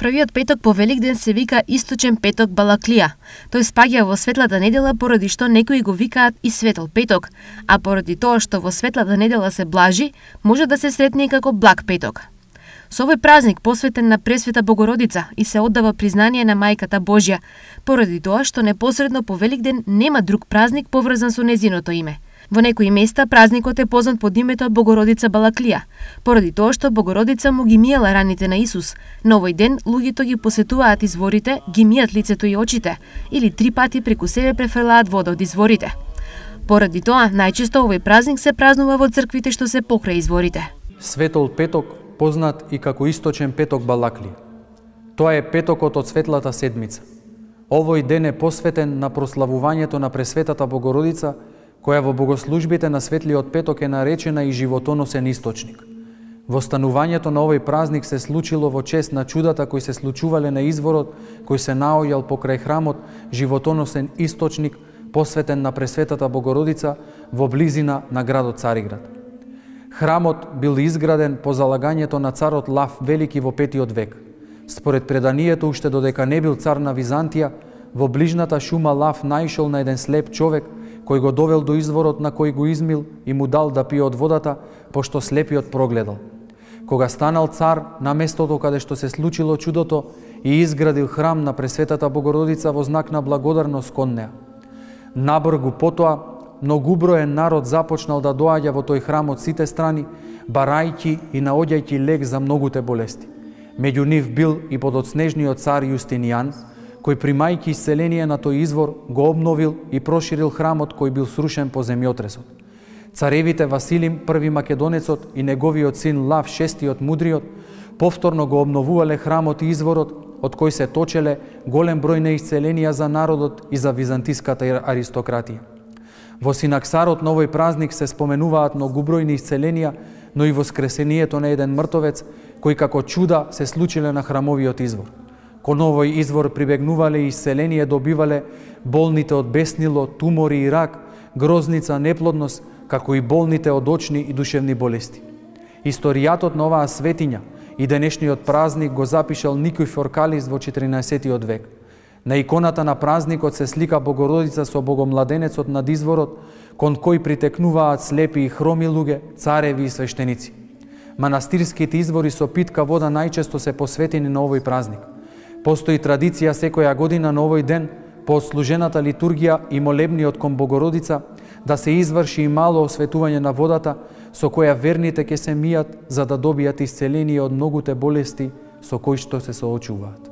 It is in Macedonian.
Првиот петок по Великден се вика Источен петок Балаклија. Тој спаѓа во светлата недела поради што некои го викаат и Светол петок, а поради тоа што во светлата недела се блажи, може да се сретне и како Благ петок. Со овој празник посветен на Пресвета Богородица и се оддава признание на Мајката Божја, поради тоа што непосредно по Великден нема друг празник поврзан со незиното име – Во некои места празникот е познат под името Богородица Балаклија, поради тоа што Богородица му ги миела раните на Исус. На овој ден луѓето ги посетуваат изворите, ги мијат лицето и очите, или три пати преку себе префрлаат вода од изворите. Поради тоа, најчесто овој празник се празнува во црквите што се покрај изворите. Светол петок познат и како источен петок Балакли. Тоа е петокот од Светлата седмица. Овој ден е посветен на прославувањето на Пресветата Богородица – која во богослужбите на Светлиот Петок е наречена и животоносен источник. Востанувањето на овој празник се случило во чест на чудата кои се случувале на изворот кој се наоѓал покрај храмот, животоносен источник посветен на Пресветата Богородица во близина на градот Цариград. Храмот бил изграден по залагањето на царот Лав Велики во петиот век. Според преданието уште додека не бил цар на Византија, во ближната шума Лав наишол на еден слеп човек – кој го довел до изворот на кој го измил и му дал да пие од водата, пошто слепиот прогледал. Кога станал цар на местото каде што се случило чудото и изградил храм на Пресветата Богородица во знак на благодарност кон неа. Набргу потоа, многуброен народ започнал да доаѓа во тој храм од сите страни, барајќи и наоѓајќи лек за многуте болести. Меѓу нив бил и подоцнежниот цар Јустинијан, кој примајќи исцеление на тој извор го обновил и проширил храмот кој бил срушен по земјотресот. Царевите Василим, први македонецот и неговиот син Лав, шестиот мудриот, повторно го обновувале храмот и изворот, од кој се точеле голем број на исцеленија за народот и за византиската аристократија. Во Синаксарот на овој празник се споменуваат многубројни исцеленија, но и воскресението на еден мртовец, кој како чуда се случиле на храмовиот извор. Кон овој извор прибегнувале и селение добивале болните од беснило, тумори и рак, грозница, неплодност, како и болните од очни и душевни болести. Историјатот на оваа светиња и денешниот празник го запишал Никој Форкалис во 14 век. На иконата на празникот се слика Богородица со Богомладенецот над изворот, кон кој притекнуваат слепи и хроми луѓе, цареви и свештеници. Манастирските извори со питка вода најчесто се посветени на овој празник – Постои традиција секоја година на овој ден, по служената литургија и молебниот кон Богородица, да се изврши и мало осветување на водата, со која верните ке се мијат за да добијат исцеление од многуте болести со кои што се соочуваат.